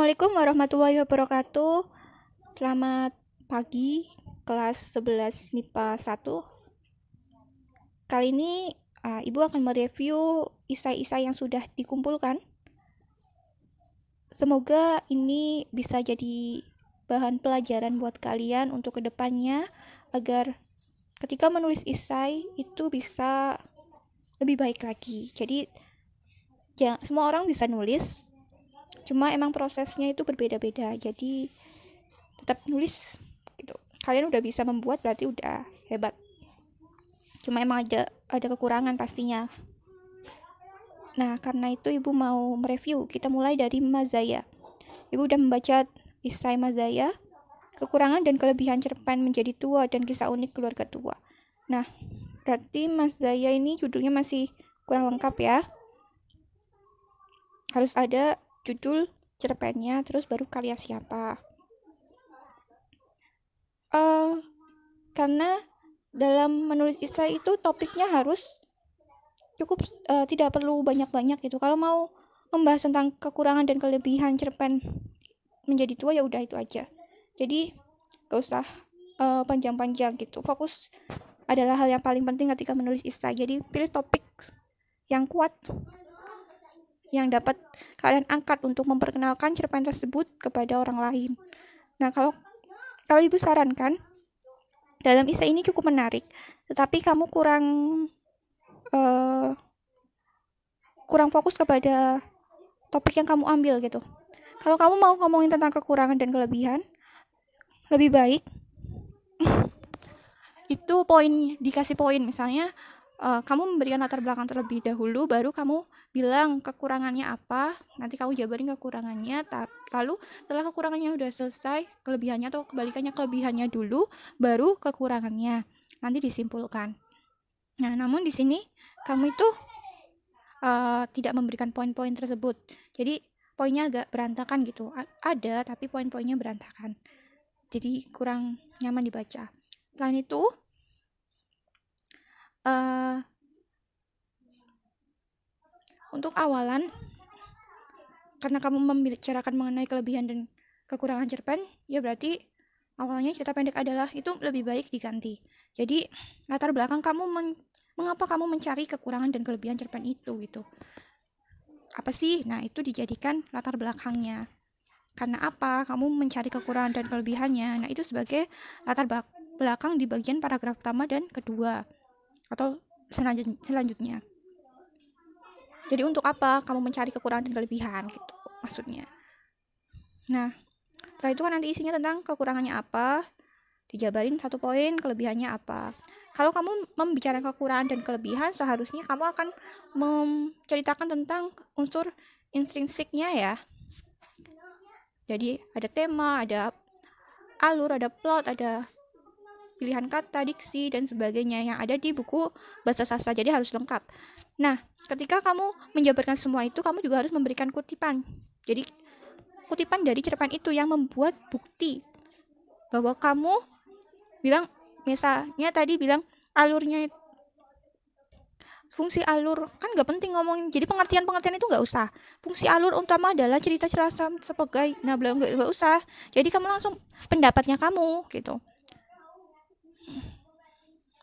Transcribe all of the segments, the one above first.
Assalamualaikum warahmatullahi wabarakatuh. Selamat pagi kelas 11 MIPA 1. Kali ini uh, Ibu akan mereview isai-isai yang sudah dikumpulkan. Semoga ini bisa jadi bahan pelajaran buat kalian untuk kedepannya agar ketika menulis isai itu bisa lebih baik lagi. Jadi ya, semua orang bisa nulis, cuma emang prosesnya itu berbeda-beda jadi tetap nulis gitu kalian udah bisa membuat berarti udah hebat cuma emang ada ada kekurangan pastinya nah karena itu ibu mau mereview kita mulai dari Mazaya ibu udah membaca Isai Mazaya kekurangan dan kelebihan cerpen menjadi tua dan kisah unik keluarga tua nah berarti mas zaya ini judulnya masih kurang lengkap ya harus ada judul cerpennya terus baru karya siapa uh, karena dalam menulis esai itu topiknya harus cukup uh, tidak perlu banyak-banyak gitu kalau mau membahas tentang kekurangan dan kelebihan cerpen menjadi tua ya udah itu aja jadi gak usah eh, panjang-panjang uh, gitu fokus adalah hal yang paling penting ketika menulis esai jadi pilih topik yang kuat yang dapat kalian angkat untuk memperkenalkan cerpen tersebut kepada orang lain. Nah, kalau kalau Ibu sarankan dalam isya ini cukup menarik, tetapi kamu kurang uh, kurang fokus kepada topik yang kamu ambil gitu. Kalau kamu mau ngomongin tentang kekurangan dan kelebihan, lebih baik itu poin dikasih poin misalnya uh, kamu memberikan latar belakang terlebih dahulu baru kamu bilang kekurangannya apa nanti kamu jabarin kekurangannya lalu setelah kekurangannya udah selesai kelebihannya atau kebalikannya kelebihannya dulu baru kekurangannya nanti disimpulkan nah namun di sini kamu itu uh, tidak memberikan poin-poin tersebut jadi poinnya agak berantakan gitu A ada tapi poin-poinnya berantakan jadi kurang nyaman dibaca selain itu uh, untuk awalan, karena kamu membicarakan mengenai kelebihan dan kekurangan cerpen, ya berarti awalnya cerita pendek adalah itu lebih baik diganti. Jadi latar belakang kamu men mengapa kamu mencari kekurangan dan kelebihan cerpen itu gitu. Apa sih? Nah, itu dijadikan latar belakangnya. Karena apa? Kamu mencari kekurangan dan kelebihannya. Nah, itu sebagai latar belakang di bagian paragraf pertama dan kedua atau selanjutnya. Jadi untuk apa kamu mencari kekurangan dan kelebihan gitu maksudnya. Nah, setelah itu kan nanti isinya tentang kekurangannya apa, dijabarin satu poin kelebihannya apa. Kalau kamu membicarakan kekurangan dan kelebihan, seharusnya kamu akan menceritakan tentang unsur intrinsiknya ya. Jadi ada tema, ada alur, ada plot, ada pilihan kata, diksi, dan sebagainya yang ada di buku bahasa sastra. Jadi harus lengkap. Nah, ketika kamu menjabarkan semua itu, kamu juga harus memberikan kutipan. Jadi, kutipan dari cerpen itu yang membuat bukti bahwa kamu bilang, misalnya tadi bilang alurnya itu fungsi alur kan gak penting ngomongin jadi pengertian pengertian itu nggak usah fungsi alur utama adalah cerita cerita sebagai nah belum nggak usah jadi kamu langsung pendapatnya kamu gitu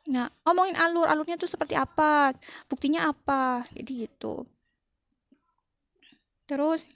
Nah, ngomongin alur, alurnya tuh seperti apa, buktinya apa, jadi gitu. Terus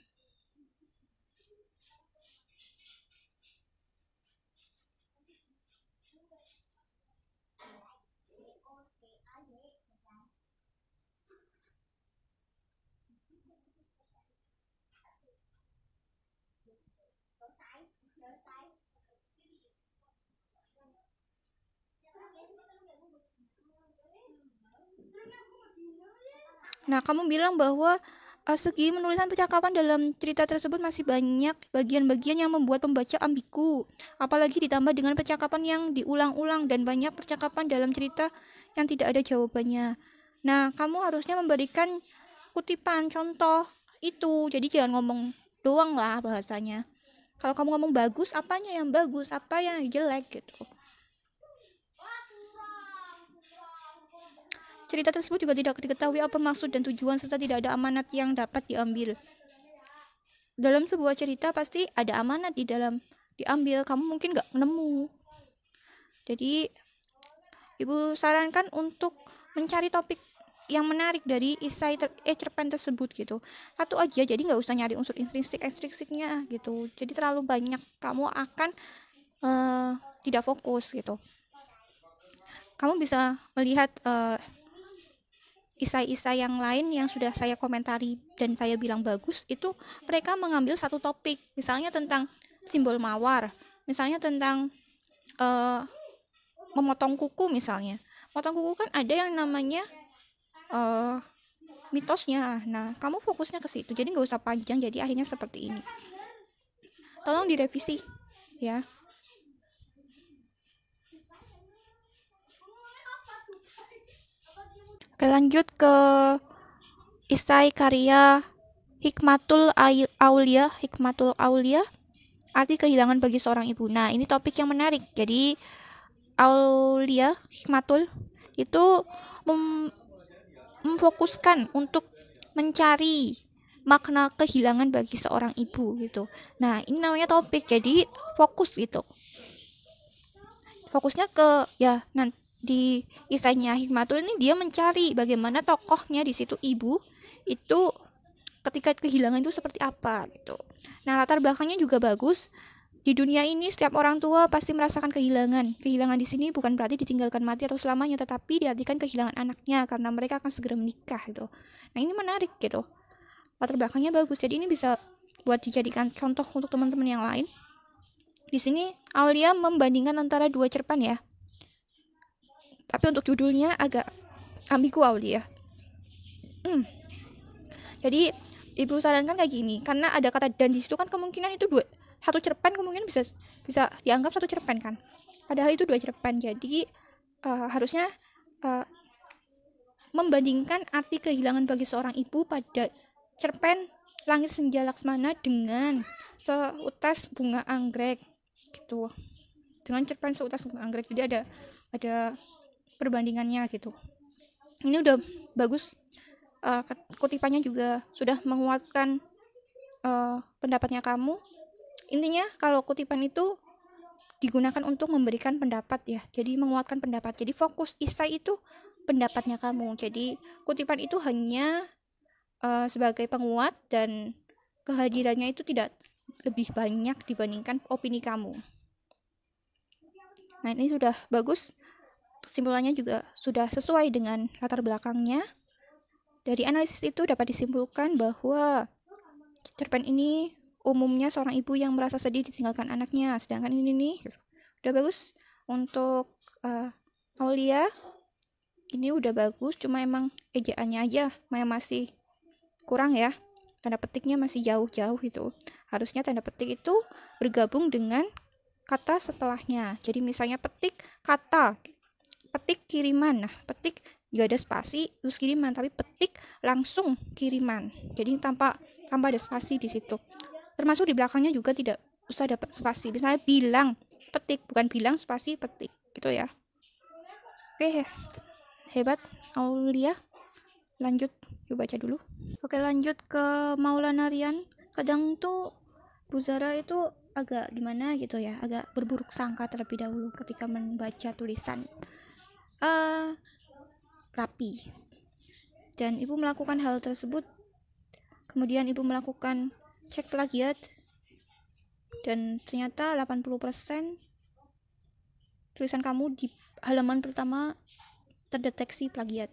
Nah, kamu bilang bahwa uh, segi menulisan percakapan dalam cerita tersebut masih banyak bagian-bagian yang membuat pembaca ambigu, apalagi ditambah dengan percakapan yang diulang-ulang dan banyak percakapan dalam cerita yang tidak ada jawabannya. Nah, kamu harusnya memberikan kutipan contoh itu, jadi jangan ngomong doang lah bahasanya. Kalau kamu ngomong bagus, apanya yang bagus, apa yang jelek gitu. Cerita tersebut juga tidak diketahui apa maksud dan tujuan serta tidak ada amanat yang dapat diambil. Dalam sebuah cerita pasti ada amanat di dalam diambil, kamu mungkin nggak nemu. Jadi ibu sarankan untuk mencari topik yang menarik dari isai ter eh, cerpen tersebut gitu satu aja jadi nggak usah nyari unsur intrinsik ekstrinsiknya gitu jadi terlalu banyak kamu akan uh, tidak fokus gitu kamu bisa melihat uh, isai-isai yang lain yang sudah saya komentari dan saya bilang bagus itu mereka mengambil satu topik misalnya tentang simbol mawar misalnya tentang uh, memotong kuku misalnya memotong kuku kan ada yang namanya uh, mitosnya nah kamu fokusnya ke situ jadi nggak usah panjang jadi akhirnya seperti ini tolong direvisi ya lanjut ke isai karya Hikmatul Aulia, Hikmatul Aulia, arti kehilangan bagi seorang ibu. Nah, ini topik yang menarik. Jadi Aulia, Hikmatul itu mem memfokuskan untuk mencari makna kehilangan bagi seorang ibu gitu. Nah, ini namanya topik. Jadi fokus gitu. Fokusnya ke ya nanti di istilahnya Hikmatul ini dia mencari bagaimana tokohnya di situ ibu itu ketika kehilangan itu seperti apa gitu. Nah, latar belakangnya juga bagus. Di dunia ini setiap orang tua pasti merasakan kehilangan. Kehilangan di sini bukan berarti ditinggalkan mati atau selamanya, tetapi diartikan kehilangan anaknya karena mereka akan segera menikah gitu. Nah, ini menarik gitu. Latar belakangnya bagus. Jadi ini bisa buat dijadikan contoh untuk teman-teman yang lain. Di sini Aulia membandingkan antara dua cerpen ya. Tapi untuk judulnya agak ambigu ya Hmm. Jadi ibu sarankan kayak gini karena ada kata dan di situ kan kemungkinan itu dua satu cerpen kemungkinan bisa bisa dianggap satu cerpen kan padahal itu dua cerpen jadi uh, harusnya uh, membandingkan arti kehilangan bagi seorang ibu pada cerpen langit senja laksmana dengan seutas bunga anggrek gitu dengan cerpen seutas bunga anggrek jadi ada ada perbandingannya gitu ini udah bagus uh, kutipannya juga sudah menguatkan uh, pendapatnya kamu intinya kalau kutipan itu digunakan untuk memberikan pendapat ya jadi menguatkan pendapat jadi fokus isai itu pendapatnya kamu jadi kutipan itu hanya uh, sebagai penguat dan kehadirannya itu tidak lebih banyak dibandingkan opini kamu nah ini sudah bagus kesimpulannya juga sudah sesuai dengan latar belakangnya. Dari analisis itu dapat disimpulkan bahwa cerpen ini umumnya seorang ibu yang merasa sedih ditinggalkan anaknya, sedangkan ini nih gitu. udah bagus untuk uh, Aulia ini udah bagus cuma emang ejaannya aja Maya masih kurang ya tanda petiknya masih jauh-jauh itu harusnya tanda petik itu bergabung dengan kata setelahnya jadi misalnya petik kata petik kiriman nah petik gak ada spasi terus kiriman tapi petik langsung kiriman jadi tanpa tanpa ada spasi di situ termasuk di belakangnya juga tidak usah dapat spasi misalnya bilang petik bukan bilang spasi petik gitu ya oke hebat Aulia lanjut yuk baca dulu oke lanjut ke Maulana Rian kadang tuh Bu Zara itu agak gimana gitu ya agak berburuk sangka terlebih dahulu ketika membaca tulisan uh, rapi. Dan ibu melakukan hal tersebut. Kemudian ibu melakukan cek plagiat dan ternyata 80% tulisan kamu di halaman pertama terdeteksi plagiat.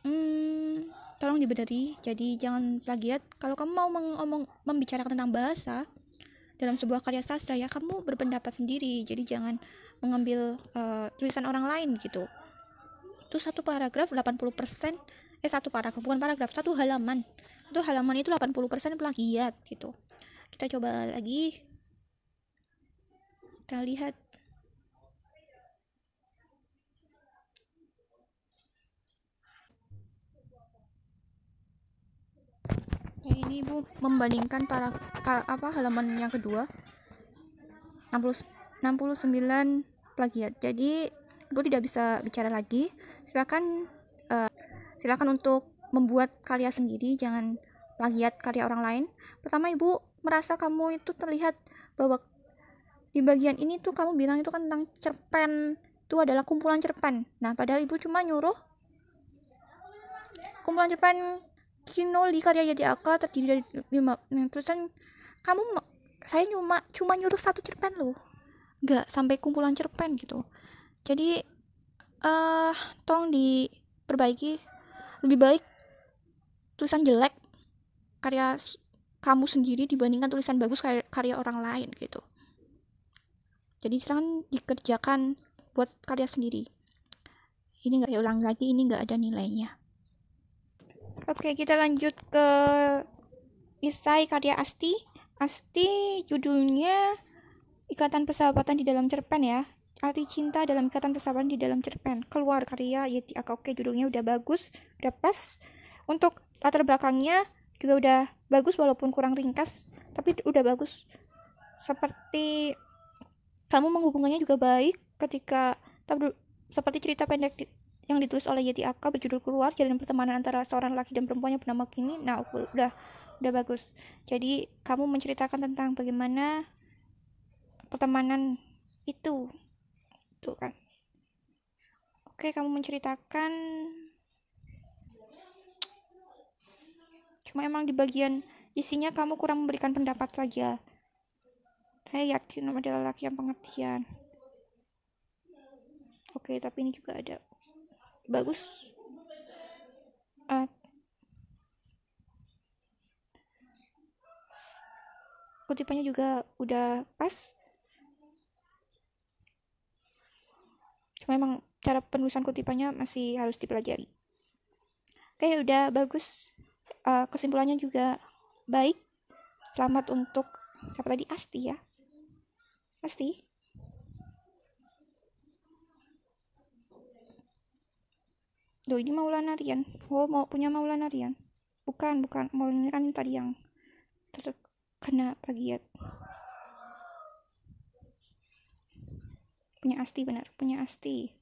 Hmm, tolong dibenerin. Jadi jangan plagiat. Kalau kamu mau mengomong membicarakan tentang bahasa, dalam sebuah karya sastra ya kamu berpendapat sendiri jadi jangan mengambil uh, tulisan orang lain gitu itu satu paragraf 80% eh satu paragraf bukan paragraf satu halaman itu halaman itu 80% plagiat gitu kita coba lagi kita lihat ini ibu membandingkan para apa halaman yang kedua 60, 69 plagiat jadi ibu tidak bisa bicara lagi silakan uh, silakan untuk membuat karya sendiri jangan plagiat karya orang lain pertama ibu merasa kamu itu terlihat bahwa di bagian ini tuh kamu bilang itu kan tentang cerpen itu adalah kumpulan cerpen nah padahal ibu cuma nyuruh kumpulan cerpen Kinoli karya jadi akal terdiri dari lima nah, tulisan kamu saya cuma cuma nyuruh satu cerpen loh nggak sampai kumpulan cerpen gitu jadi eh uh, tolong diperbaiki lebih baik tulisan jelek karya kamu sendiri dibandingkan tulisan bagus karya, karya orang lain gitu jadi silahkan dikerjakan buat karya sendiri ini nggak ya ulang lagi ini nggak ada nilainya Oke, kita lanjut ke Isai karya Asti. Asti judulnya Ikatan Persahabatan di dalam Cerpen ya. Arti cinta dalam ikatan persahabatan di dalam cerpen. Keluar karya Yeti oke judulnya udah bagus, udah pas. Untuk latar belakangnya juga udah bagus walaupun kurang ringkas, tapi udah bagus. Seperti kamu menghubungkannya juga baik ketika seperti cerita pendek yang ditulis oleh Yeti Aka berjudul Keluar Jalan Pertemanan Antara Seorang Laki dan Perempuan yang bernama Kini. Nah, udah udah bagus. Jadi, kamu menceritakan tentang bagaimana pertemanan itu. Tuh kan. Oke, kamu menceritakan cuma emang di bagian isinya kamu kurang memberikan pendapat saja saya yakin adalah laki yang pengertian oke tapi ini juga ada bagus uh, kutipannya juga udah pas cuma emang cara penulisan kutipannya masih harus dipelajari oke udah bagus uh, kesimpulannya juga baik selamat untuk siapa tadi Asti ya Asti Duh, ini Maulana Rian. Oh mau punya Maulana Rian. Bukan, bukan. Maulana Rian tadi yang terkena plagiat. Punya Asti benar, punya Asti.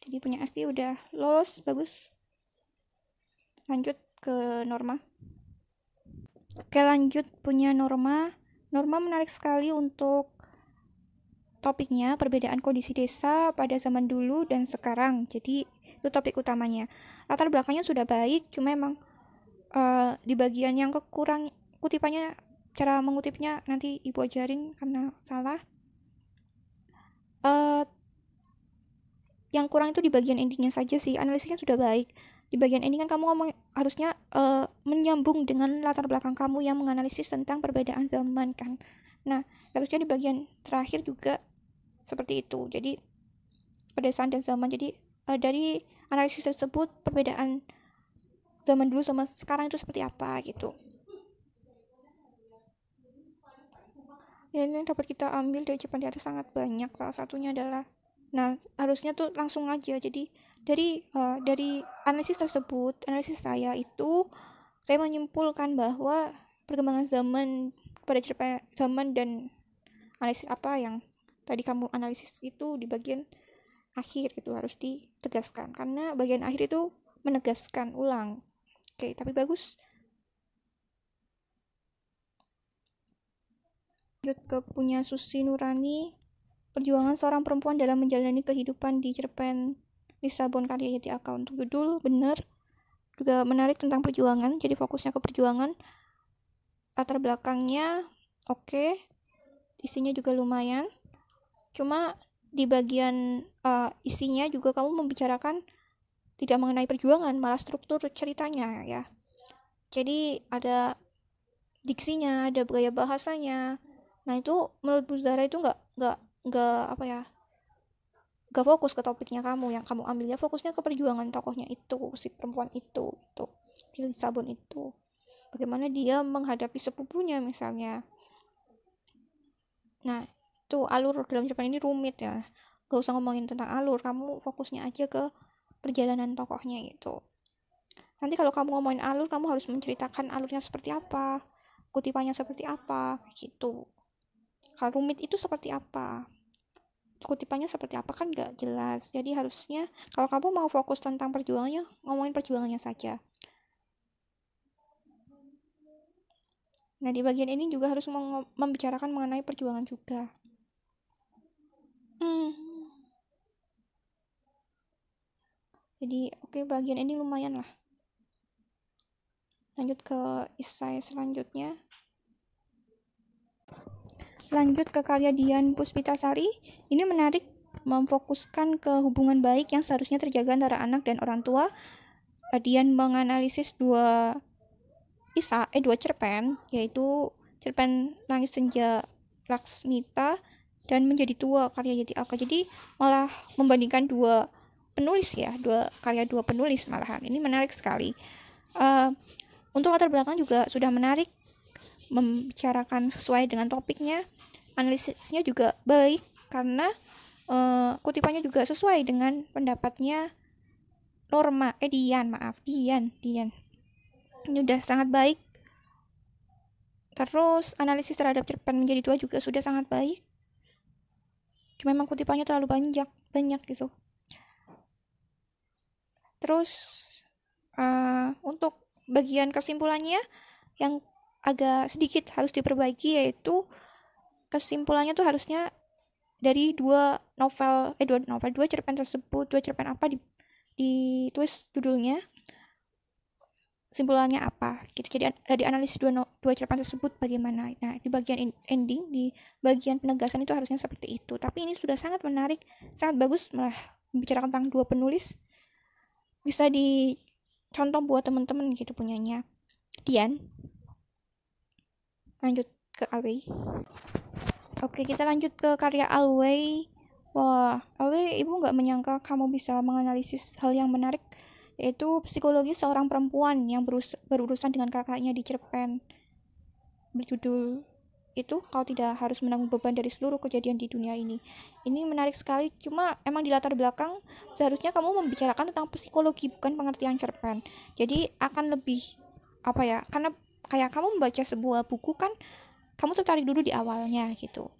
Jadi punya Asti udah lolos, bagus. Lanjut ke Norma. Oke lanjut punya Norma. Norma menarik sekali untuk topiknya perbedaan kondisi desa pada zaman dulu dan sekarang. Jadi itu topik utamanya. Latar belakangnya sudah baik, cuma emang uh, di bagian yang kekurang kutipannya cara mengutipnya nanti ibu ajarin karena salah. Uh, yang kurang itu di bagian endingnya saja sih. Analisisnya sudah baik. Di bagian ending kan kamu ngomong harusnya uh, menyambung dengan latar belakang kamu yang menganalisis tentang perbedaan zaman kan. Nah, harusnya di bagian terakhir juga seperti itu jadi pedesaan dan zaman jadi uh, dari analisis tersebut perbedaan zaman dulu sama sekarang itu seperti apa gitu dan yang dapat kita ambil dari Jepang di atas sangat banyak salah satunya adalah nah harusnya tuh langsung aja jadi dari uh, dari analisis tersebut analisis saya itu saya menyimpulkan bahwa perkembangan zaman pada cerpen zaman dan analisis apa yang tadi kamu analisis itu di bagian akhir itu harus ditegaskan karena bagian akhir itu menegaskan ulang oke tapi bagus lanjut ke punya Susi Nurani perjuangan seorang perempuan dalam menjalani kehidupan di cerpen Lisabon karya Yeti untuk judul bener juga menarik tentang perjuangan jadi fokusnya ke perjuangan latar belakangnya oke okay. isinya juga lumayan cuma di bagian uh, isinya juga kamu membicarakan tidak mengenai perjuangan malah struktur ceritanya ya jadi ada diksinya ada gaya bahasanya nah itu menurut Bu Zara itu nggak nggak nggak apa ya nggak fokus ke topiknya kamu yang kamu ambilnya fokusnya ke perjuangan tokohnya itu si perempuan itu itu si sabun itu bagaimana dia menghadapi sepupunya misalnya nah itu alur dalam cerpen ini rumit ya gak usah ngomongin tentang alur kamu fokusnya aja ke perjalanan tokohnya gitu nanti kalau kamu ngomongin alur kamu harus menceritakan alurnya seperti apa kutipannya seperti apa gitu kalau rumit itu seperti apa kutipannya seperti apa kan gak jelas jadi harusnya kalau kamu mau fokus tentang perjuangannya ngomongin perjuangannya saja nah di bagian ini juga harus membicarakan mengenai perjuangan juga Mhm. jadi oke okay, bagian ini lumayan lah lanjut ke isai selanjutnya lanjut ke karya Dian Puspitasari ini menarik memfokuskan ke hubungan baik yang seharusnya terjaga antara anak dan orang tua Dian menganalisis dua isa eh dua cerpen yaitu cerpen Nangis Senja Laksmita dan menjadi dua karya Yeti alka Jadi malah membandingkan dua penulis ya, dua karya dua penulis malahan. Ini menarik sekali. Uh, untuk latar belakang juga sudah menarik membicarakan sesuai dengan topiknya. Analisisnya juga baik karena uh, kutipannya juga sesuai dengan pendapatnya Norma eh Dian, maaf, Dian, Dian. Ini sudah sangat baik. Terus analisis terhadap cerpen menjadi tua juga sudah sangat baik cuma emang kutipannya terlalu banyak banyak gitu terus uh, untuk bagian kesimpulannya yang agak sedikit harus diperbaiki yaitu kesimpulannya tuh harusnya dari dua novel eh dua novel dua cerpen tersebut dua cerpen apa di ditulis judulnya simpulannya apa gitu jadi dari analisis dua no, dua cerpen tersebut bagaimana nah di bagian ending di bagian penegasan itu harusnya seperti itu tapi ini sudah sangat menarik sangat bagus malah membicarakan tentang dua penulis bisa dicontoh buat teman-teman gitu punyanya Dian lanjut ke Alway oke kita lanjut ke karya Alway wah Alway ibu nggak menyangka kamu bisa menganalisis hal yang menarik yaitu psikologi seorang perempuan yang berurusan dengan kakaknya di cerpen berjudul itu kau tidak harus menanggung beban dari seluruh kejadian di dunia ini. Ini menarik sekali, cuma emang di latar belakang seharusnya kamu membicarakan tentang psikologi bukan pengertian cerpen. Jadi akan lebih apa ya? Karena kayak kamu membaca sebuah buku kan kamu tertarik dulu di awalnya gitu.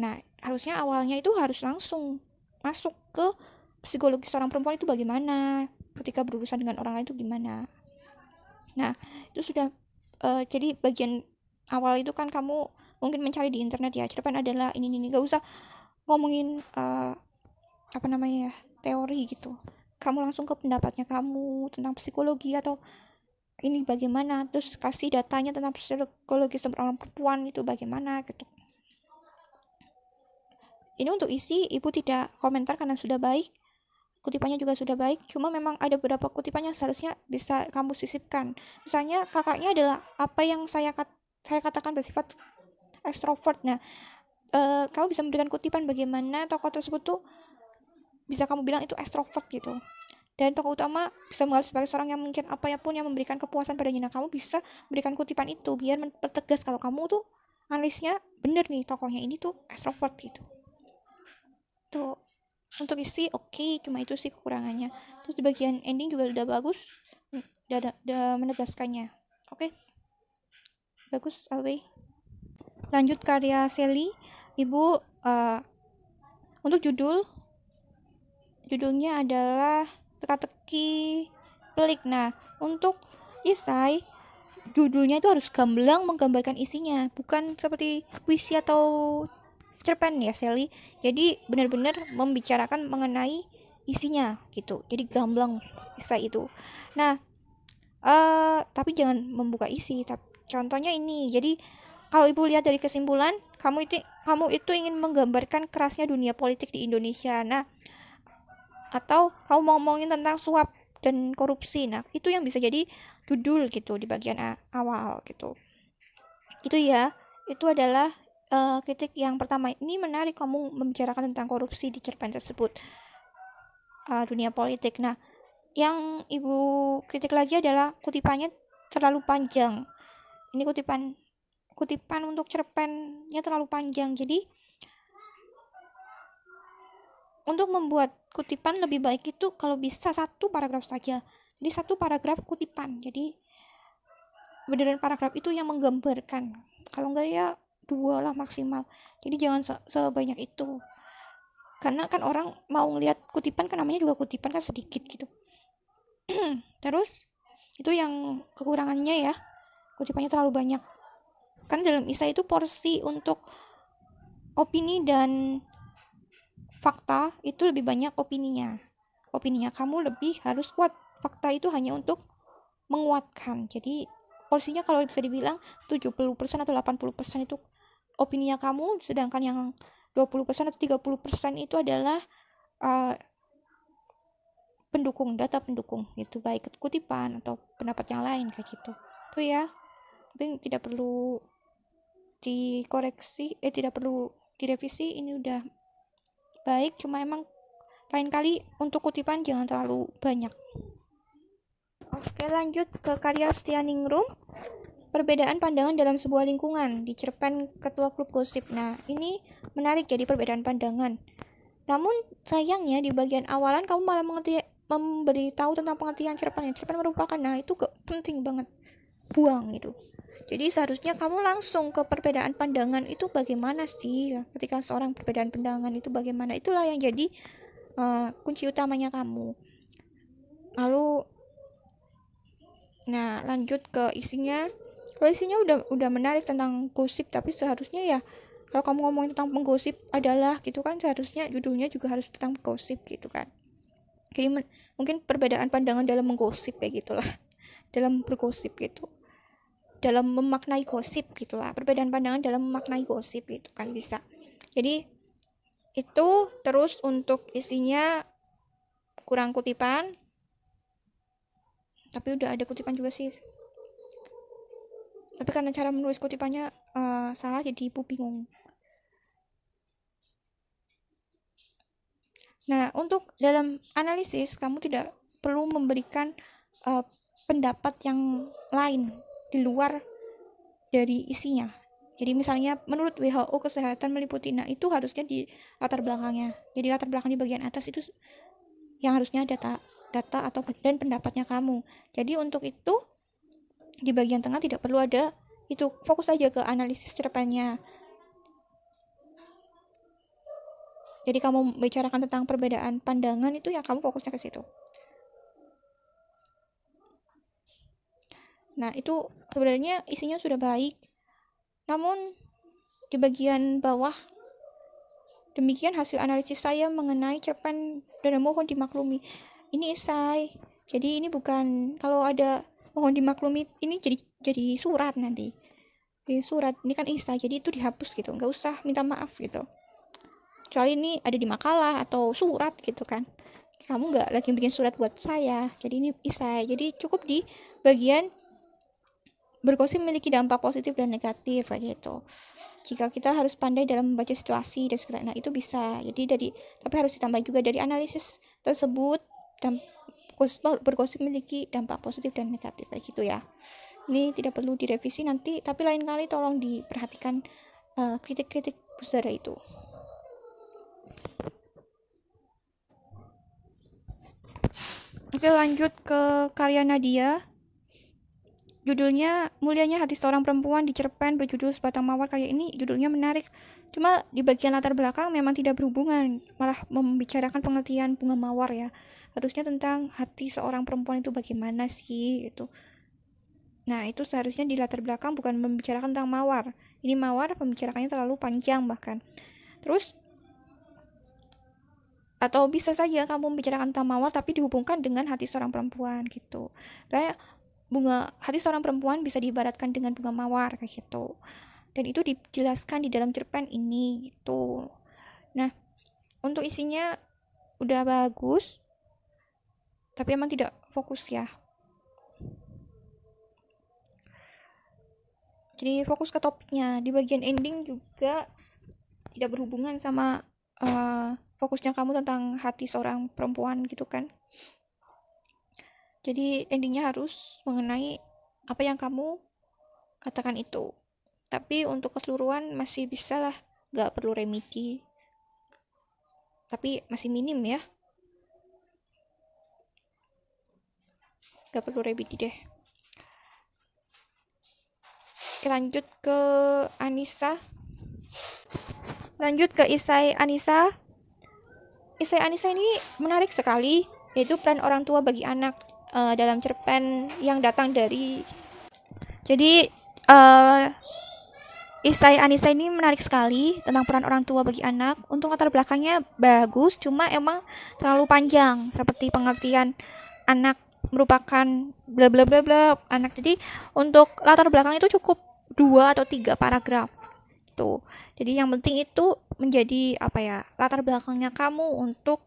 Nah, harusnya awalnya itu harus langsung masuk ke psikologi seorang perempuan itu bagaimana ketika berurusan dengan orang lain itu gimana nah itu sudah uh, jadi bagian awal itu kan kamu mungkin mencari di internet ya cerpen adalah ini ini gak usah ngomongin uh, apa namanya ya teori gitu kamu langsung ke pendapatnya kamu tentang psikologi atau ini bagaimana terus kasih datanya tentang psikologi seorang perempuan itu bagaimana gitu ini untuk isi ibu tidak komentar karena sudah baik kutipannya juga sudah baik, cuma memang ada beberapa kutipannya seharusnya bisa kamu sisipkan. Misalnya kakaknya adalah apa yang saya kat, saya katakan bersifat ekstrovert. Nah, uh, kamu bisa memberikan kutipan bagaimana tokoh tersebut tuh bisa kamu bilang itu ekstrovert gitu. Dan tokoh utama bisa mengalir sebagai seorang yang mungkin apa ya pun yang memberikan kepuasan pada Nah, kamu bisa memberikan kutipan itu biar mempertegas kalau kamu tuh analisnya bener nih tokohnya ini tuh ekstrovert gitu. Tuh untuk isi oke okay, cuma itu sih kekurangannya terus di bagian ending juga udah bagus udah, udah menegaskannya oke okay? bagus Alway lanjut karya Sally ibu uh, untuk judul judulnya adalah teka-teki pelik nah untuk Isai judulnya itu harus gamblang menggambarkan isinya bukan seperti puisi atau cerpen ya Sally jadi benar-benar membicarakan mengenai isinya gitu jadi gamblang esai itu nah uh, tapi jangan membuka isi tapi contohnya ini jadi kalau ibu lihat dari kesimpulan kamu itu kamu itu ingin menggambarkan kerasnya dunia politik di Indonesia nah atau kamu mau ngomongin tentang suap dan korupsi nah itu yang bisa jadi judul gitu di bagian awal gitu itu ya itu adalah uh, kritik yang pertama ini menarik kamu membicarakan tentang korupsi di cerpen tersebut uh, dunia politik nah yang ibu kritik lagi adalah kutipannya terlalu panjang ini kutipan kutipan untuk cerpennya terlalu panjang jadi untuk membuat kutipan lebih baik itu kalau bisa satu paragraf saja jadi satu paragraf kutipan jadi beneran paragraf itu yang menggambarkan kalau enggak ya dua lah maksimal jadi jangan se sebanyak itu karena kan orang mau ngelihat kutipan kan namanya juga kutipan kan sedikit gitu terus itu yang kekurangannya ya kutipannya terlalu banyak kan dalam isa itu porsi untuk opini dan fakta itu lebih banyak opininya opininya kamu lebih harus kuat fakta itu hanya untuk menguatkan jadi porsinya kalau bisa dibilang 70% atau 80% itu opini kamu sedangkan yang 20% atau 30% itu adalah uh, pendukung data pendukung gitu baik kutipan atau pendapat yang lain kayak gitu tuh ya tapi tidak perlu dikoreksi eh tidak perlu direvisi ini udah baik cuma emang lain kali untuk kutipan jangan terlalu banyak oke lanjut ke karya Ningrum perbedaan pandangan dalam sebuah lingkungan di cerpen ketua klub gosip. Nah, ini menarik jadi perbedaan pandangan. Namun sayangnya di bagian awalan kamu malah mengerti memberitahu tentang pengertian cerpen. Cerpen merupakan nah itu ke, penting banget. Buang itu. Jadi seharusnya kamu langsung ke perbedaan pandangan itu bagaimana sih? Ketika seorang perbedaan pandangan itu bagaimana? Itulah yang jadi uh, kunci utamanya kamu. Lalu nah lanjut ke isinya polisinya udah udah menarik tentang gosip tapi seharusnya ya kalau kamu ngomongin tentang penggosip adalah gitu kan seharusnya judulnya juga harus tentang gosip gitu kan jadi mungkin perbedaan pandangan dalam menggosip ya gitulah dalam bergosip gitu dalam memaknai gosip gitulah perbedaan pandangan dalam memaknai gosip gitu kan bisa jadi itu terus untuk isinya kurang kutipan tapi udah ada kutipan juga sih tapi karena cara menulis kutipannya uh, salah jadi ibu bingung nah untuk dalam analisis kamu tidak perlu memberikan uh, pendapat yang lain di luar dari isinya jadi misalnya menurut WHO kesehatan meliputi nah itu harusnya di latar belakangnya jadi latar belakang di bagian atas itu yang harusnya data data atau dan pendapatnya kamu jadi untuk itu di bagian tengah tidak perlu ada itu fokus aja ke analisis cerpennya jadi kamu bicarakan tentang perbedaan pandangan itu yang kamu fokusnya ke situ nah itu sebenarnya isinya sudah baik namun di bagian bawah demikian hasil analisis saya mengenai cerpen dan mohon dimaklumi ini esai jadi ini bukan kalau ada mohon dimaklumi ini jadi jadi surat nanti jadi surat ini kan insta jadi itu dihapus gitu nggak usah minta maaf gitu kecuali ini ada di makalah atau surat gitu kan kamu nggak lagi bikin surat buat saya jadi ini insta jadi cukup di bagian berkosi memiliki dampak positif dan negatif kayak gitu jika kita harus pandai dalam membaca situasi dan sekitar nah itu bisa jadi dari tapi harus ditambah juga dari analisis tersebut bergosip memiliki dampak positif dan negatif kayak gitu ya ini tidak perlu direvisi nanti tapi lain kali tolong diperhatikan eh, kritik-kritik uh, itu oke lanjut ke karya Nadia judulnya mulianya hati seorang perempuan di cerpen berjudul sebatang mawar karya ini judulnya menarik cuma di bagian latar belakang memang tidak berhubungan malah membicarakan pengertian bunga mawar ya harusnya tentang hati seorang perempuan itu bagaimana sih gitu nah itu seharusnya di latar belakang bukan membicarakan tentang mawar ini mawar pembicaraannya terlalu panjang bahkan terus atau bisa saja kamu membicarakan tentang mawar tapi dihubungkan dengan hati seorang perempuan gitu kayak bunga hati seorang perempuan bisa diibaratkan dengan bunga mawar kayak gitu dan itu dijelaskan di dalam cerpen ini gitu nah untuk isinya udah bagus tapi emang tidak fokus ya jadi fokus ke topiknya di bagian ending juga tidak berhubungan sama uh, fokusnya kamu tentang hati seorang perempuan gitu kan jadi endingnya harus mengenai apa yang kamu katakan itu tapi untuk keseluruhan masih bisa lah gak perlu remedi tapi masih minim ya nggak perlu Rebidi deh lanjut ke Anissa lanjut ke Isai Anissa Isai Anissa ini menarik sekali yaitu peran orang tua bagi anak uh, dalam cerpen yang datang dari jadi uh, Isai Anissa ini menarik sekali tentang peran orang tua bagi anak untuk latar belakangnya bagus cuma emang terlalu panjang seperti pengertian anak merupakan bla bla bla bla anak jadi untuk latar belakang itu cukup dua atau tiga paragraf itu jadi yang penting itu menjadi apa ya latar belakangnya kamu untuk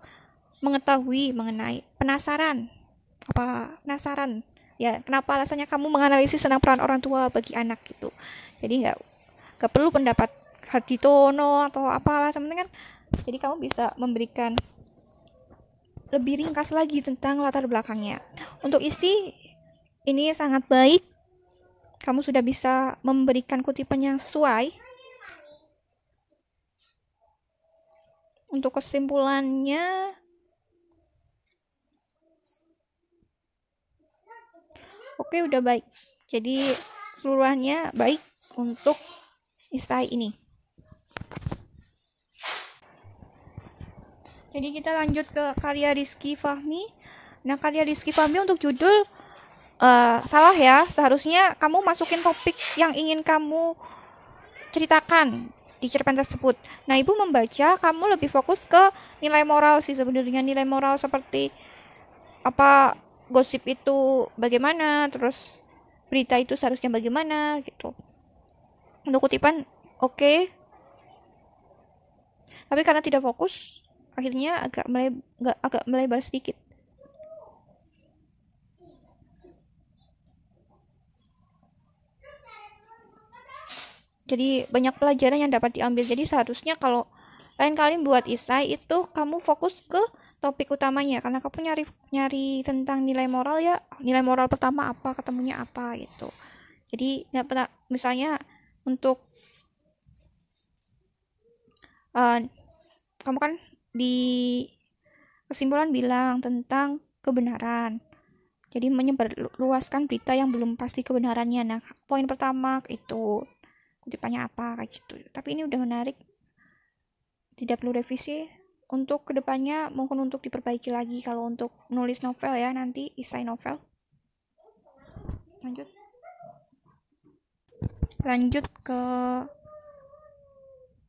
mengetahui mengenai penasaran apa penasaran ya kenapa alasannya kamu menganalisis tentang peran orang tua bagi anak gitu jadi nggak nggak perlu pendapat Tono atau apalah teman-teman kan jadi kamu bisa memberikan lebih ringkas lagi tentang latar belakangnya. Untuk isi, ini sangat baik. Kamu sudah bisa memberikan kutipan yang sesuai. Untuk kesimpulannya, oke, udah baik. Jadi, seluruhnya baik untuk isai ini. Jadi kita lanjut ke karya Rizky Fahmi. Nah, karya Rizky Fahmi untuk judul uh, salah ya. Seharusnya kamu masukin topik yang ingin kamu ceritakan di cerpen tersebut. Nah, Ibu membaca kamu lebih fokus ke nilai moral sih sebenarnya nilai moral seperti apa gosip itu bagaimana, terus berita itu seharusnya bagaimana gitu. Untuk kutipan oke. Okay. Tapi karena tidak fokus akhirnya agak melebar, agak melebar sedikit. Jadi banyak pelajaran yang dapat diambil. Jadi seharusnya kalau lain kali buat isai itu kamu fokus ke topik utamanya karena kamu nyari nyari tentang nilai moral ya nilai moral pertama apa ketemunya apa gitu jadi nggak pernah misalnya untuk uh, kamu kan di kesimpulan bilang tentang kebenaran. Jadi menyebarluaskan berita yang belum pasti kebenarannya. Nah, poin pertama itu kutipannya apa kayak gitu. Tapi ini udah menarik. Tidak perlu revisi. Untuk kedepannya mungkin untuk diperbaiki lagi kalau untuk nulis novel ya nanti isai novel. Lanjut. Lanjut ke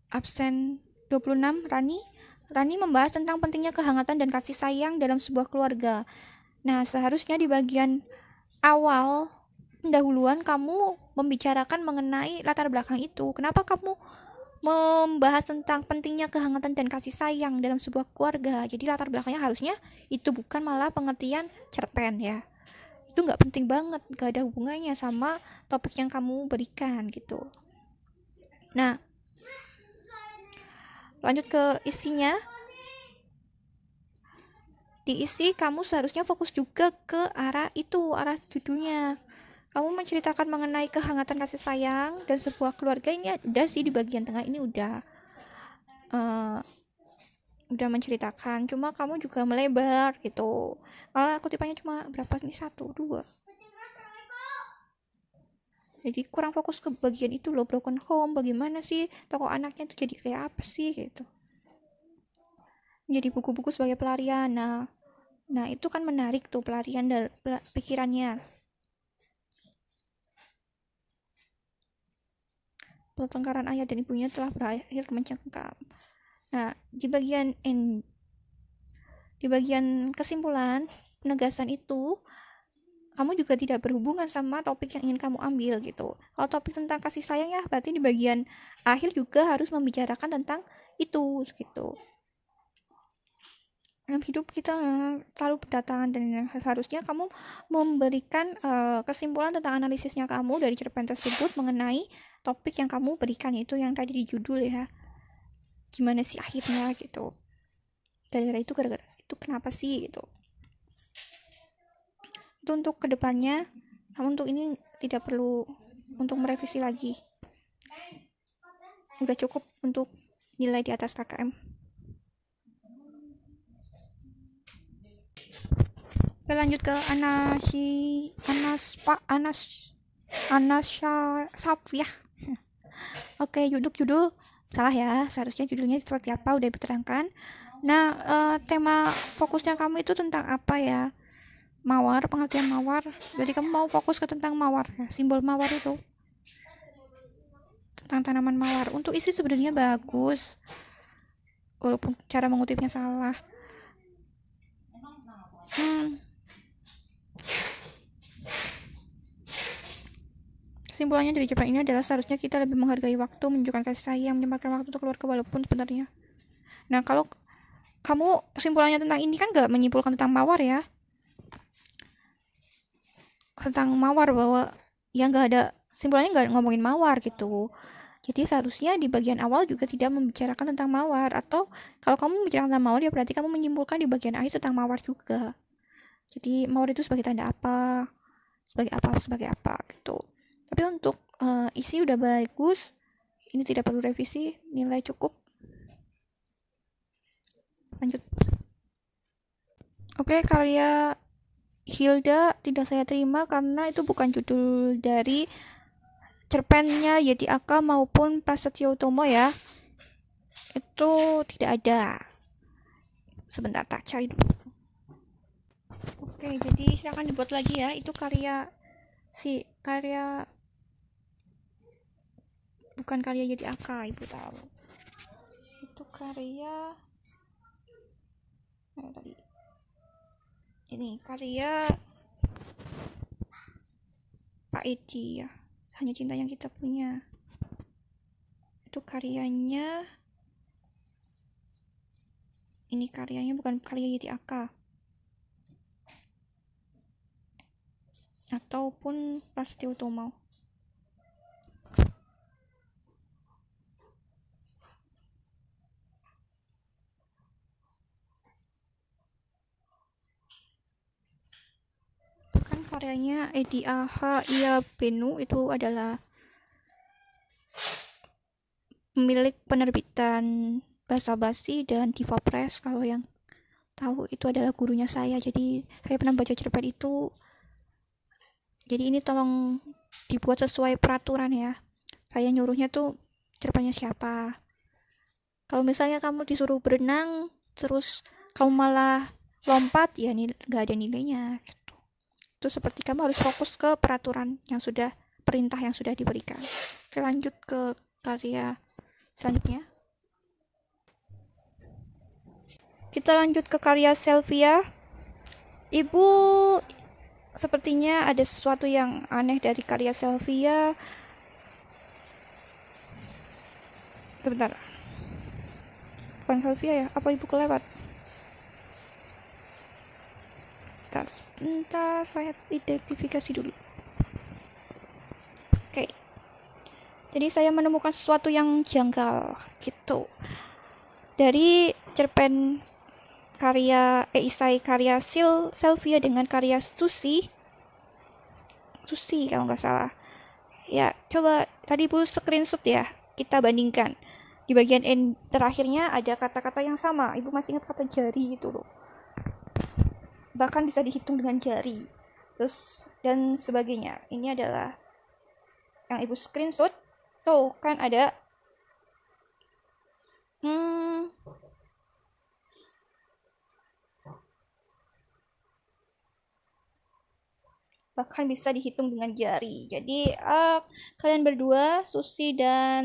absen 26 Rani Rani membahas tentang pentingnya kehangatan dan kasih sayang dalam sebuah keluarga. Nah, seharusnya di bagian awal pendahuluan kamu membicarakan mengenai latar belakang itu. Kenapa kamu membahas tentang pentingnya kehangatan dan kasih sayang dalam sebuah keluarga. Jadi latar belakangnya harusnya itu bukan malah pengertian cerpen ya. Itu nggak penting banget, nggak ada hubungannya sama topik yang kamu berikan gitu. Nah, lanjut ke isinya diisi kamu seharusnya fokus juga ke arah itu arah judulnya kamu menceritakan mengenai kehangatan kasih sayang dan sebuah keluarga ini ada sih di bagian tengah ini udah uh, udah menceritakan cuma kamu juga melebar gitu malah kutipannya cuma berapa nih satu dua jadi kurang fokus ke bagian itu loh broken home bagaimana sih toko anaknya itu jadi kayak apa sih gitu Jadi buku-buku sebagai pelarian nah nah itu kan menarik tuh pelarian dan pel pikirannya pertengkaran ayah dan ibunya telah berakhir mencengkam nah di bagian end di bagian kesimpulan penegasan itu kamu juga tidak berhubungan sama topik yang ingin kamu ambil gitu. Kalau topik tentang kasih sayang ya berarti di bagian akhir juga harus membicarakan tentang itu gitu. Dalam hidup kita eh, terlalu berdatangan dan yang seharusnya kamu memberikan uh, kesimpulan tentang analisisnya kamu dari cerpen tersebut mengenai topik yang kamu berikan itu yang tadi di judul ya. Gimana sih akhirnya gitu. Gara-gara itu gara-gara itu kenapa sih gitu itu untuk kedepannya namun untuk ini tidak perlu untuk merevisi lagi udah cukup untuk nilai di atas KKM kita lanjut ke Anasi Pak, Anas Anasya ya. oke judul judul salah ya seharusnya judulnya seperti apa udah diterangkan nah uh, tema fokusnya kamu itu tentang apa ya mawar pengertian mawar jadi kamu mau fokus ke tentang mawar ya, simbol mawar itu tentang tanaman mawar untuk isi sebenarnya bagus walaupun cara mengutipnya salah hmm. Kesimpulannya dari cerpen ini adalah seharusnya kita lebih menghargai waktu, menunjukkan kasih sayang, menyempatkan waktu untuk keluar keluarga walaupun sebenarnya. Nah, kalau kamu kesimpulannya tentang ini kan gak menyimpulkan tentang mawar ya tentang mawar bahwa yang gak ada simpulannya gak ngomongin mawar gitu jadi seharusnya di bagian awal juga tidak membicarakan tentang mawar atau kalau kamu membicarakan tentang mawar ya berarti kamu menyimpulkan di bagian akhir tentang mawar juga. Jadi mawar itu sebagai tanda apa, sebagai apa, sebagai apa gitu. Tapi untuk uh, isi udah bagus, ini tidak perlu revisi, nilai cukup. Lanjut. Oke, karya Hilda tidak saya terima karena itu bukan judul dari cerpennya Yeti Aka maupun Prasetyo Utomo ya. Itu tidak ada. Sebentar tak cari dulu. Oke, jadi silahkan dibuat lagi ya. Itu karya si karya bukan karya Yeti Aka, Ibu tahu. Itu karya Nah, tadi ini karya Pak Edi ya hanya cinta yang kita punya itu karyanya ini karyanya bukan karya Yeti Aka ataupun Prasetyo Utomo kan karyanya Edi Aha Ia Benu itu adalah pemilik penerbitan Bahasa Basi dan Diva Press kalau yang tahu itu adalah gurunya saya jadi saya pernah baca cerpen itu jadi ini tolong dibuat sesuai peraturan ya saya nyuruhnya tuh cerpennya siapa kalau misalnya kamu disuruh berenang terus kamu malah lompat ya nih, nggak ada nilainya itu seperti kamu harus fokus ke peraturan yang sudah perintah yang sudah diberikan. Oke, lanjut ke karya selanjutnya. Kita lanjut ke karya Sylvia. Ibu sepertinya ada sesuatu yang aneh dari karya Sylvia. Sebentar. Bukan Sylvia ya? Apa ibu kelewat? sebentar saya identifikasi dulu oke jadi saya menemukan sesuatu yang janggal gitu dari cerpen karya Eisai eh, karya Sil Selvia dengan karya Susi Susi kalau nggak salah ya coba tadi bu screenshot ya kita bandingkan di bagian end terakhirnya ada kata-kata yang sama ibu masih ingat kata jari gitu loh bahkan bisa dihitung dengan jari terus dan sebagainya ini adalah yang ibu screenshot tuh kan ada hmm, bahkan bisa dihitung dengan jari. Jadi uh, kalian berdua, Susi dan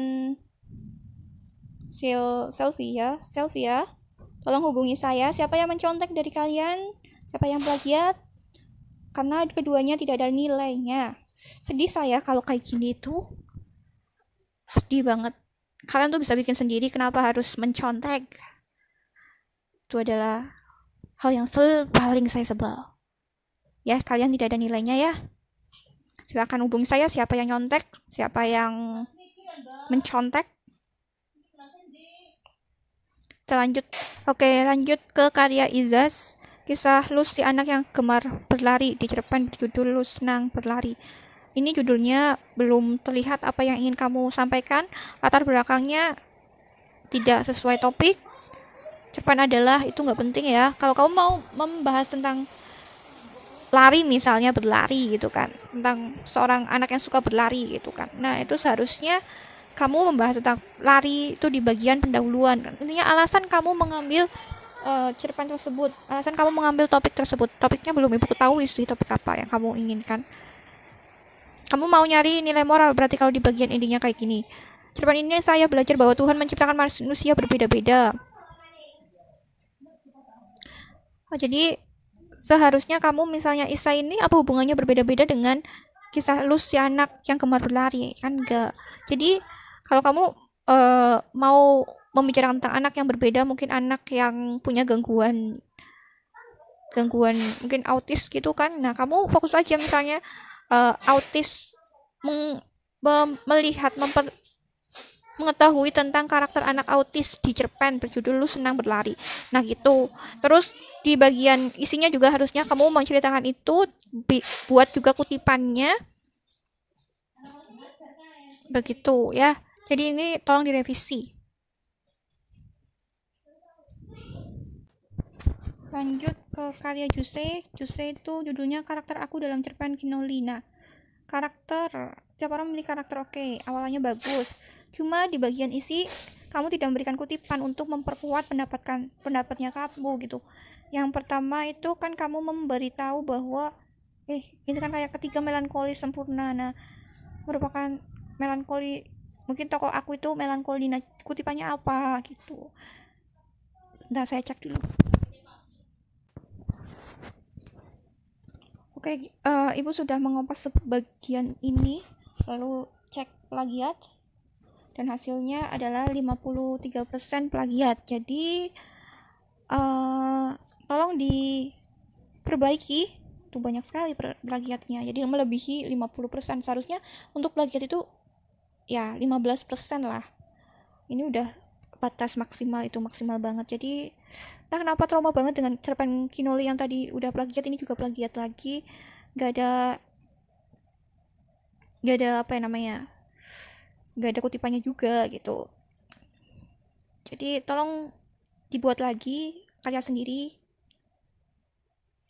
Sil Selfie ya, Selfie ya. Tolong hubungi saya. Siapa yang mencontek dari kalian? Siapa yang plagiat? Karena keduanya tidak ada nilainya. Sedih saya kalau kayak gini itu Sedih banget. Kalian tuh bisa bikin sendiri kenapa harus mencontek? Itu adalah hal yang sel paling saya sebel. Ya, kalian tidak ada nilainya ya. Silahkan hubungi saya siapa yang nyontek, siapa yang mencontek. Kita lanjut. Oke, lanjut ke karya Izas Kisah Luz si anak yang gemar berlari di cerpen berjudul senang Berlari. Ini judulnya belum terlihat apa yang ingin kamu sampaikan. Latar belakangnya tidak sesuai topik. Cerpen adalah itu nggak penting ya. Kalau kamu mau membahas tentang lari misalnya berlari gitu kan tentang seorang anak yang suka berlari gitu kan nah itu seharusnya kamu membahas tentang lari itu di bagian pendahuluan intinya alasan kamu mengambil uh, eh, cerpen tersebut alasan kamu mengambil topik tersebut topiknya belum ibu ketahui sih topik apa yang kamu inginkan kamu mau nyari nilai moral berarti kalau di bagian endingnya kayak gini cerpen ini saya belajar bahwa Tuhan menciptakan manusia berbeda-beda oh, jadi seharusnya kamu misalnya Isa ini apa hubungannya berbeda-beda dengan kisah Lus anak yang gemar berlari kan enggak jadi kalau kamu uh, mau membicarakan tentang anak yang berbeda mungkin anak yang punya gangguan gangguan mungkin autis gitu kan nah kamu fokus aja ya misalnya uh, autis meng, mem, melihat memper, mengetahui tentang karakter anak autis di cerpen berjudul lu senang berlari nah gitu terus di bagian isinya juga harusnya kamu menceritakan itu bi, buat juga kutipannya begitu ya jadi ini tolong direvisi lanjut ke karya Juse Juse itu judulnya karakter aku dalam cerpen Kinolina karakter tiap orang memiliki karakter oke okay, awalnya bagus cuma di bagian isi kamu tidak memberikan kutipan untuk memperkuat pendapatkan pendapatnya kamu gitu yang pertama itu kan kamu memberitahu bahwa eh ini kan kayak ketiga melankoli sempurna nah merupakan melankoli mungkin toko aku itu melankoli nah kutipannya apa gitu nah saya cek dulu Oke, uh, Ibu sudah mengopas sebagian ini, lalu cek plagiat dan hasilnya adalah 53% plagiat. Jadi uh, tolong diperbaiki. Itu banyak sekali plagiatnya. Jadi melebihi 50%. Seharusnya untuk plagiat itu ya 15% lah. Ini udah batas maksimal itu maksimal banget. Jadi nah kenapa trauma banget dengan cerpen Kinoli yang tadi udah plagiat ini juga plagiat lagi gak ada gak ada apa ya namanya gak ada kutipannya juga gitu jadi tolong dibuat lagi karya sendiri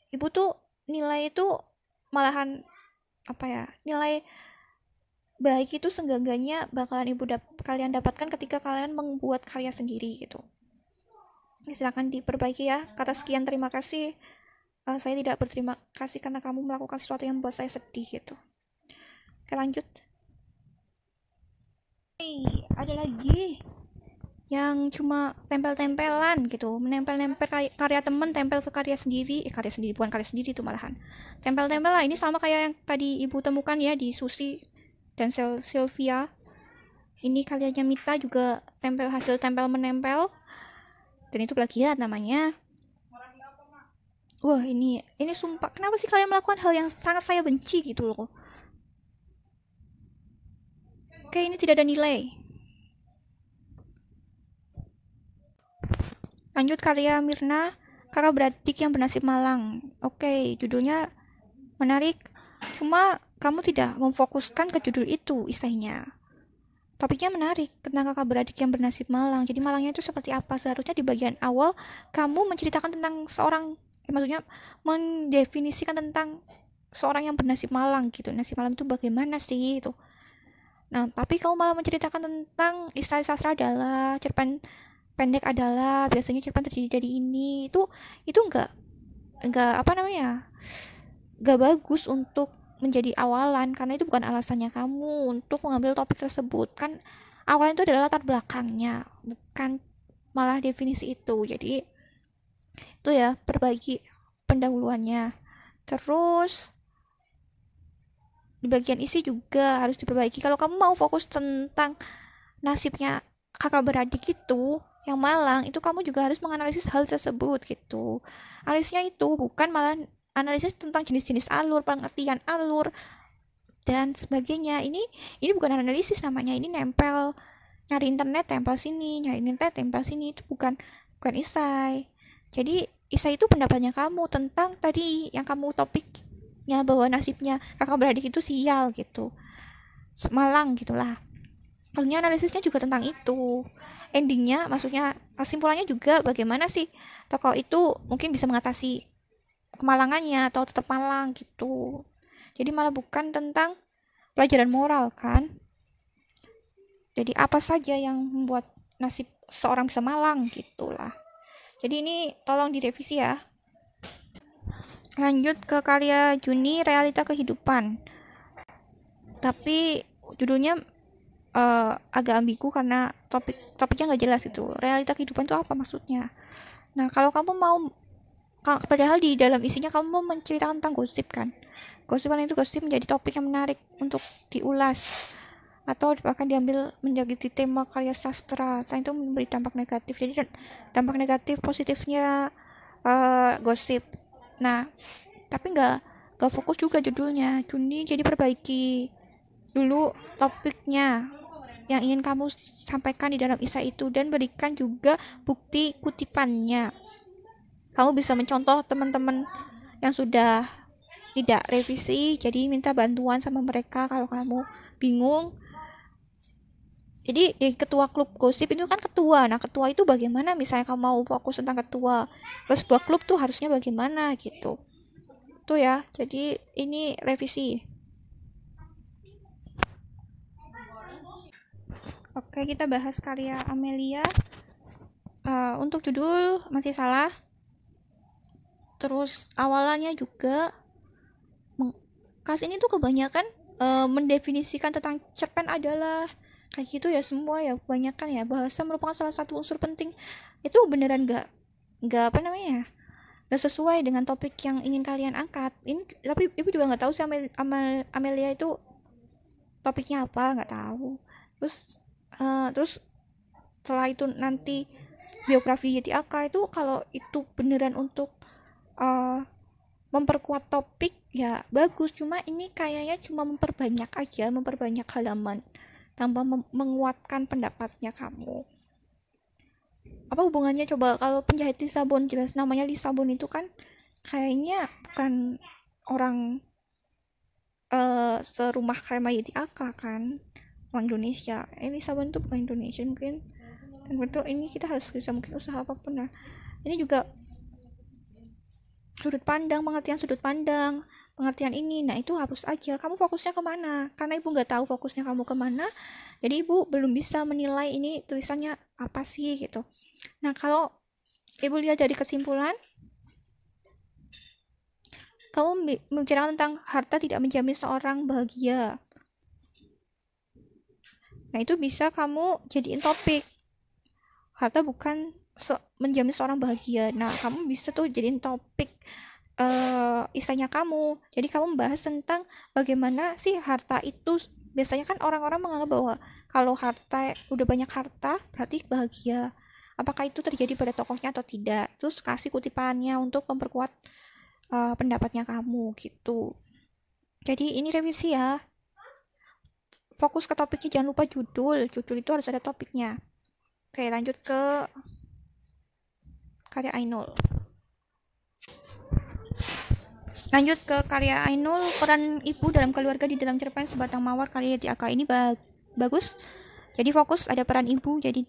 ibu tuh nilai itu malahan apa ya nilai baik itu segaganya bakalan ibu dap kalian dapatkan ketika kalian membuat karya sendiri gitu Silakan diperbaiki ya kata sekian terima kasih uh, saya tidak berterima kasih karena kamu melakukan sesuatu yang membuat saya sedih gitu oke lanjut hey, ada lagi yang cuma tempel-tempelan gitu menempel-nempel karya temen tempel ke karya sendiri eh karya sendiri bukan karya sendiri itu malahan tempel-tempel lah ini sama kayak yang tadi ibu temukan ya di Susi dan Sylvia ini karyanya Mita juga tempel hasil tempel menempel dan itu plagiat namanya wah ini ini sumpah kenapa sih kalian melakukan hal yang sangat saya benci gitu loh oke ini tidak ada nilai lanjut karya Mirna kakak beradik yang bernasib malang oke judulnya menarik cuma kamu tidak memfokuskan ke judul itu istilahnya topiknya menarik tentang kakak beradik yang bernasib malang. Jadi malangnya itu seperti apa? Seharusnya di bagian awal kamu menceritakan tentang seorang, ya maksudnya mendefinisikan tentang seorang yang bernasib malang gitu. Nasib malang itu bagaimana sih itu? Nah, tapi kamu malah menceritakan tentang istilah sastra adalah cerpen pendek adalah biasanya cerpen terdiri dari ini itu itu enggak enggak apa namanya enggak bagus untuk menjadi awalan karena itu bukan alasannya kamu untuk mengambil topik tersebut kan awalan itu adalah latar belakangnya bukan malah definisi itu jadi itu ya perbaiki pendahuluannya terus di bagian isi juga harus diperbaiki kalau kamu mau fokus tentang nasibnya kakak beradik itu yang malang itu kamu juga harus menganalisis hal tersebut gitu analisnya itu bukan malah analisis tentang jenis-jenis alur, pengertian alur dan sebagainya. Ini ini bukan analisis namanya, ini nempel nyari internet tempel sini, nyari internet tempel sini itu bukan bukan isai. Jadi isai itu pendapatnya kamu tentang tadi yang kamu topiknya bahwa nasibnya kakak beradik itu sial gitu. Malang gitulah. Kalau analisisnya juga tentang itu. Endingnya maksudnya kesimpulannya juga bagaimana sih tokoh itu mungkin bisa mengatasi kemalangannya atau tetap malang gitu jadi malah bukan tentang pelajaran moral kan jadi apa saja yang membuat nasib seorang bisa malang gitulah jadi ini tolong direvisi ya lanjut ke karya Juni realita kehidupan tapi judulnya uh, agak ambigu karena topik topiknya nggak jelas itu realita kehidupan itu apa maksudnya nah kalau kamu mau padahal di dalam isinya kamu menceritakan tentang gosip kan gosip itu gosip menjadi topik yang menarik untuk diulas atau bahkan diambil menjadi tema karya sastra selain itu memberi dampak negatif jadi dampak negatif positifnya uh, gosip nah tapi nggak nggak fokus juga judulnya Juni jadi perbaiki dulu topiknya yang ingin kamu sampaikan di dalam isa itu dan berikan juga bukti kutipannya kamu bisa mencontoh teman-teman yang sudah tidak revisi jadi minta bantuan sama mereka kalau kamu bingung jadi di ketua klub gosip itu kan ketua nah ketua itu bagaimana misalnya kamu mau fokus tentang ketua terus sebuah klub tuh harusnya bagaimana gitu tuh ya jadi ini revisi oke kita bahas karya Amelia uh, untuk judul masih salah terus awalannya juga kas ini tuh kebanyakan e, mendefinisikan tentang cerpen adalah kayak gitu ya semua ya kebanyakan ya bahasa merupakan salah satu unsur penting itu beneran gak gak apa namanya ya, gak sesuai dengan topik yang ingin kalian angkat ini tapi ibu juga nggak tahu sih Amel, Amel, Amelia itu topiknya apa nggak tahu terus e, terus setelah itu nanti biografi Yeti Aka itu kalau itu beneran untuk uh, memperkuat topik ya bagus cuma ini kayaknya cuma memperbanyak aja memperbanyak halaman tanpa menguatkan pendapatnya kamu apa hubungannya coba kalau penjahit Lisabon jelas namanya Lisabon itu kan kayaknya bukan orang uh, serumah kayak Mayiti Aka kan orang Indonesia eh, Lisabon itu bukan Indonesia mungkin dan betul ini kita harus bisa mungkin usaha apapun nah ini juga sudut pandang, pengertian sudut pandang, pengertian ini. Nah, itu harus aja. Kamu fokusnya kemana? Karena ibu nggak tahu fokusnya kamu kemana, jadi ibu belum bisa menilai ini tulisannya apa sih gitu. Nah, kalau ibu lihat dari kesimpulan, kamu membicarakan tentang harta tidak menjamin seorang bahagia. Nah, itu bisa kamu jadiin topik. Harta bukan so, menjamin seorang bahagia nah kamu bisa tuh jadiin topik uh, eh, isanya kamu jadi kamu membahas tentang bagaimana sih harta itu biasanya kan orang-orang menganggap bahwa kalau harta udah banyak harta berarti bahagia apakah itu terjadi pada tokohnya atau tidak terus kasih kutipannya untuk memperkuat uh, pendapatnya kamu gitu jadi ini revisi ya fokus ke topiknya jangan lupa judul judul itu harus ada topiknya oke lanjut ke karya Ainul lanjut ke karya Ainul peran ibu dalam keluarga di dalam cerpen sebatang mawar karya Yati Aka ini bagus jadi fokus ada peran ibu jadi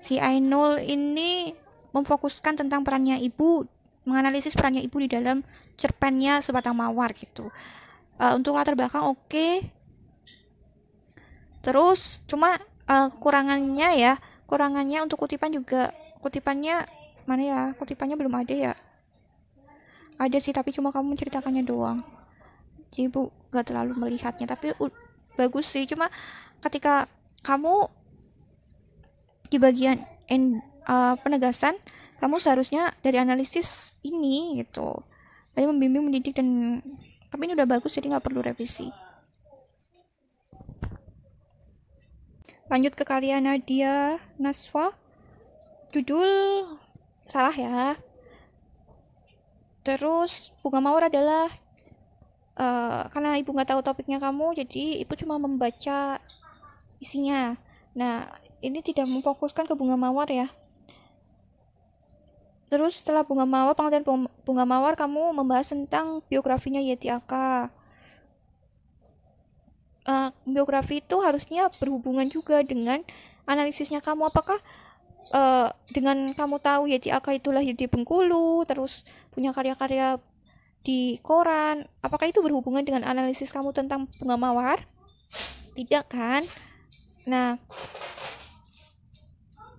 si Ainul ini memfokuskan tentang perannya ibu menganalisis perannya ibu di dalam cerpennya sebatang mawar gitu uh, untuk latar belakang oke okay. terus cuma uh, eh, kekurangannya ya kurangannya untuk kutipan juga kutipannya mana ya kutipannya belum ada ya ada sih tapi cuma kamu menceritakannya doang jadi gak terlalu melihatnya tapi uh, bagus sih cuma ketika kamu di bagian end, uh, eh, penegasan kamu seharusnya dari analisis ini gitu tadi membimbing mendidik dan tapi ini udah bagus jadi nggak perlu revisi lanjut ke karya Nadia Naswa judul salah ya terus bunga mawar adalah uh, karena ibu nggak tahu topiknya kamu jadi ibu cuma membaca isinya nah ini tidak memfokuskan ke bunga mawar ya terus setelah bunga mawar pengertian bunga mawar kamu membahas tentang biografinya Yeti Aka uh, biografi itu harusnya berhubungan juga dengan analisisnya kamu apakah uh, dengan kamu tahu Yaji Aka itu lahir di Bengkulu terus punya karya-karya di koran apakah itu berhubungan dengan analisis kamu tentang bunga mawar tidak kan nah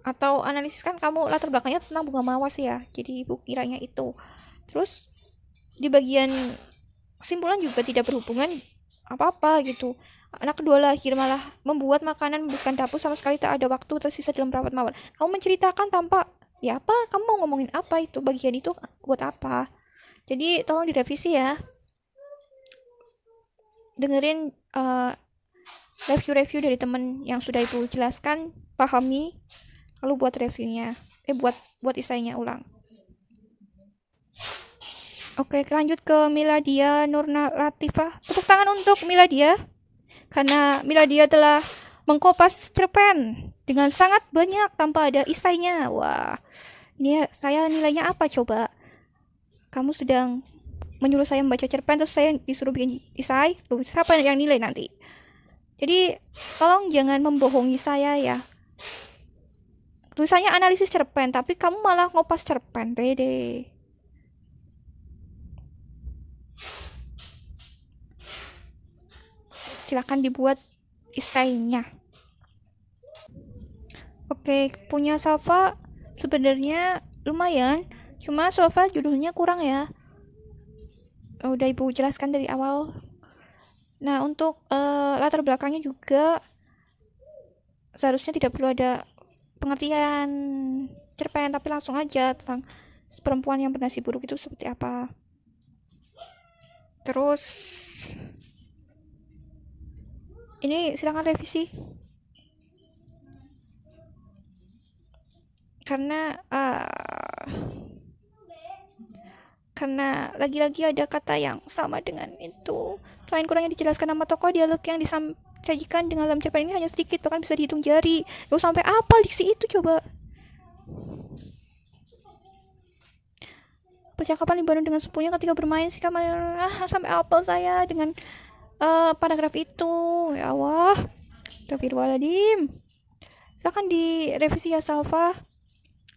atau analisis kan kamu latar belakangnya tentang bunga mawar sih ya jadi ibu kiranya itu terus di bagian kesimpulan juga tidak berhubungan apa-apa gitu Anak kedua lahir malah membuat makanan, membersihkan dapur sama sekali tak ada waktu tersisa dalam perawat mawar. Kamu menceritakan tanpa ya apa? Kamu mau ngomongin apa itu? Bagian itu buat apa? Jadi tolong direvisi ya. Dengerin review eh, review-review dari temen yang sudah itu jelaskan, pahami, lalu buat reviewnya. Eh buat buat isainya ulang. Oke, lanjut ke Miladia Nurna Latifah. Tepuk tangan untuk Miladia karena dia telah mengkopas cerpen dengan sangat banyak tanpa ada isainya. Wah, ini saya nilainya apa coba? Kamu sedang menyuruh saya membaca cerpen terus saya disuruh bikin isai. Loh, siapa yang nilai nanti? Jadi, tolong jangan membohongi saya ya. Tulisannya analisis cerpen, tapi kamu malah ngopas cerpen. Bede. silakan dibuat isainya. Oke, punya sofa sebenarnya lumayan, cuma sofa judulnya kurang ya. Oh, udah Ibu jelaskan dari awal. Nah, untuk uh, latar belakangnya juga seharusnya tidak perlu ada pengertian cerpen, tapi langsung aja tentang perempuan yang bernasib buruk itu seperti apa. Terus ini silahkan revisi karena uh, karena lagi-lagi ada kata yang sama dengan itu selain kurangnya dijelaskan nama tokoh dialog yang disajikan dengan dalam cerpen ini hanya sedikit bahkan bisa dihitung jari lo sampai apa diksi itu coba percakapan Libanon dengan sepunya ketika bermain sikap ah sampai apel saya dengan uh, paragraf itu ya Allah waladim silahkan direvisi ya Salva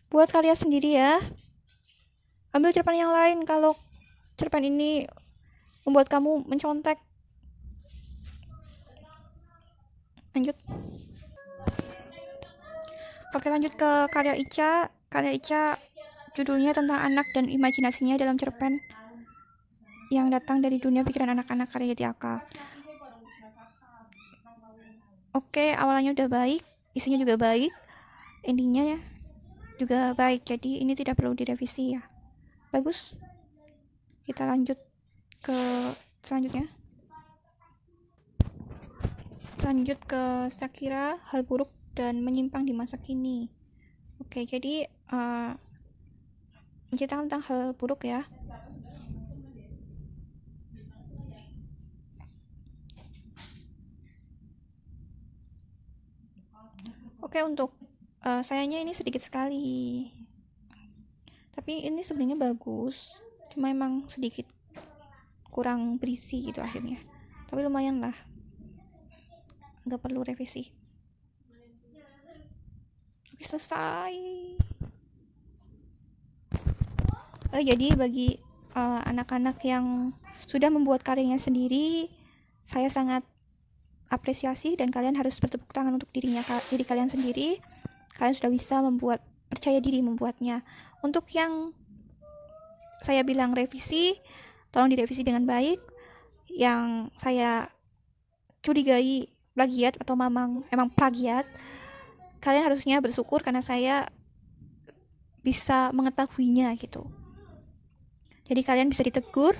buat karya sendiri ya ambil cerpen yang lain kalau cerpen ini membuat kamu mencontek lanjut oke lanjut ke karya Ica karya Ica judulnya tentang anak dan imajinasinya dalam cerpen yang datang dari dunia pikiran anak-anak karya Aka. Oke, okay, awalnya udah baik, isinya juga baik, endingnya ya juga baik. Jadi ini tidak perlu direvisi ya. Bagus. Kita lanjut ke selanjutnya. Lanjut ke Sakira, hal buruk dan menyimpang di masa kini. Oke, jadi uh, eh, cerita tentang hal buruk ya Oke untuk uh, eh, sayangnya ini sedikit sekali. Tapi ini sebenarnya bagus, cuma emang sedikit kurang berisi gitu akhirnya. Tapi lumayan lah. Nggak perlu revisi. Oke selesai. Uh, jadi bagi eh, anak-anak uh, anak -anak yang sudah membuat karyanya sendiri, saya sangat apresiasi dan kalian harus bertepuk tangan untuk dirinya diri kalian sendiri kalian sudah bisa membuat percaya diri membuatnya untuk yang saya bilang revisi tolong direvisi dengan baik yang saya curigai plagiat atau memang emang plagiat kalian harusnya bersyukur karena saya bisa mengetahuinya gitu jadi kalian bisa ditegur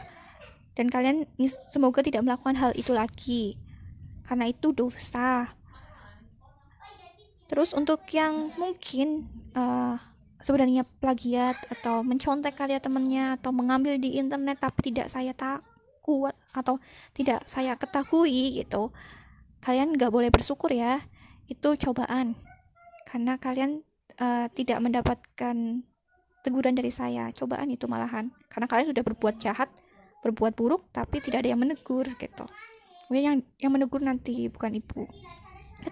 dan kalian semoga tidak melakukan hal itu lagi karena itu dosa. Terus untuk yang mungkin uh, sebenarnya plagiat atau mencontek karya temannya atau mengambil di internet tapi tidak saya takut atau tidak saya ketahui gitu, kalian nggak boleh bersyukur ya, itu cobaan karena kalian uh, tidak mendapatkan teguran dari saya, cobaan itu malahan karena kalian sudah berbuat jahat, berbuat buruk tapi tidak ada yang menegur gitu mungkin yang yang menegur nanti bukan ibu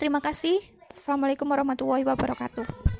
terima kasih assalamualaikum warahmatullahi wabarakatuh